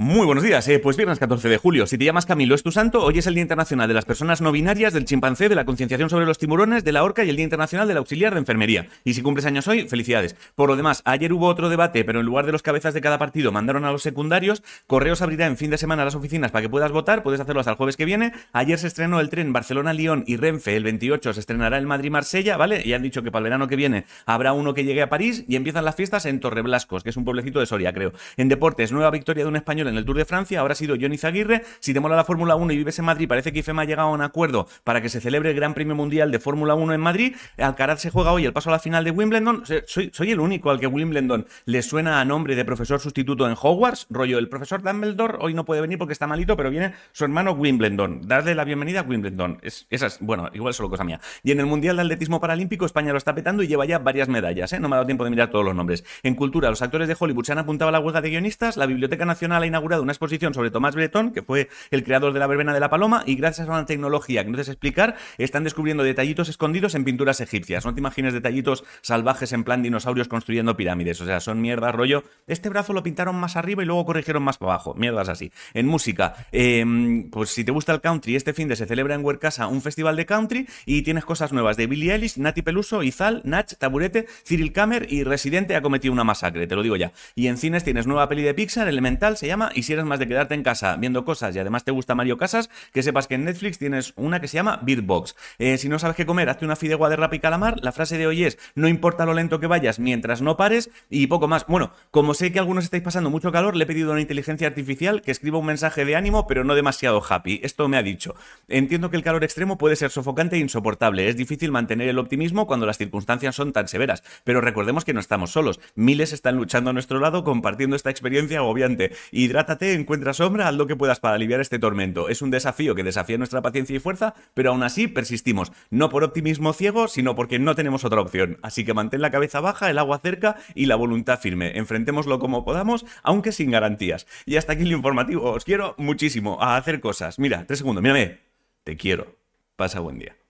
Muy buenos días, eh, pues viernes 14 de julio. Si te llamas Camilo, es tu santo. Hoy es el Día Internacional de las Personas No Binarias, del Chimpancé, de la Concienciación sobre los Tiburones, de la Orca y el Día Internacional del Auxiliar de Enfermería. Y si cumples años hoy, felicidades. Por lo demás, ayer hubo otro debate, pero en lugar de los cabezas de cada partido mandaron a los secundarios. Correos abrirá en fin de semana las oficinas para que puedas votar, puedes hacerlo hasta el jueves que viene. Ayer se estrenó el tren Barcelona-Lyon y Renfe, el 28 se estrenará el Madrid-Marsella, ¿vale? Y han dicho que para el verano que viene habrá uno que llegue a París y empiezan las fiestas en Torreblascos, que es un pueblecito de Soria, creo. En deportes, nueva victoria de un español en el Tour de Francia, ahora ha sido Johnny Zaguirre. Si te mola la Fórmula 1 y vives en Madrid, parece que IFEMA ha llegado a un acuerdo para que se celebre el Gran Premio Mundial de Fórmula 1 en Madrid. Alcaraz se juega hoy el paso a la final de Wimbledon. Soy, el único al que Wimbledon le suena a nombre de profesor sustituto en Hogwarts, rollo el profesor Dumbledore. Hoy no puede venir porque está malito, pero viene su hermano Wimbledon. Darle la bienvenida a Wimbledon. Es, esas, bueno, igual solo cosa mía. Y en el Mundial de Atletismo Paralímpico, España lo está petando y lleva ya varias medallas. ¿eh? No me ha dado tiempo de mirar todos los nombres. En cultura, los actores de Hollywood se han apuntado a la huelga de guionistas, la Biblioteca Nacional inaugurado una exposición sobre Tomás Bretón, que fue el creador de la verbena de la paloma, y gracias a una tecnología que no te sé explicar, están descubriendo detallitos escondidos en pinturas egipcias. No te imagines detallitos salvajes en plan dinosaurios construyendo pirámides. O sea, son mierdas, rollo. Este brazo lo pintaron más arriba y luego corrigieron más para abajo. Mierdas así. En música, em, pues si te gusta el country, este fin de se celebra en Huercasa un festival de country y tienes cosas nuevas de billy Ellis, Nati Peluso, Izal, Nach, Taburete, Cyril Kammer y Residente ha cometido una masacre, te lo digo ya. Y en cines tienes nueva peli de Pixar, Elemental, se llama y si eres más de quedarte en casa viendo cosas y además te gusta Mario Casas, que sepas que en Netflix tienes una que se llama Beatbox. Eh, si no sabes qué comer, hazte una fidegua de rap y calamar. La frase de hoy es, no importa lo lento que vayas mientras no pares y poco más. Bueno, como sé que algunos estáis pasando mucho calor, le he pedido a una inteligencia artificial que escriba un mensaje de ánimo, pero no demasiado happy. Esto me ha dicho. Entiendo que el calor extremo puede ser sofocante e insoportable. Es difícil mantener el optimismo cuando las circunstancias son tan severas, pero recordemos que no estamos solos. Miles están luchando a nuestro lado compartiendo esta experiencia agobiante. Trátate, encuentra sombra, haz lo que puedas para aliviar este tormento. Es un desafío que desafía nuestra paciencia y fuerza, pero aún así persistimos. No por optimismo ciego, sino porque no tenemos otra opción. Así que mantén la cabeza baja, el agua cerca y la voluntad firme. Enfrentémoslo como podamos, aunque sin garantías. Y hasta aquí el informativo. Os quiero muchísimo a hacer cosas. Mira, tres segundos, mírame. Te quiero. Pasa buen día.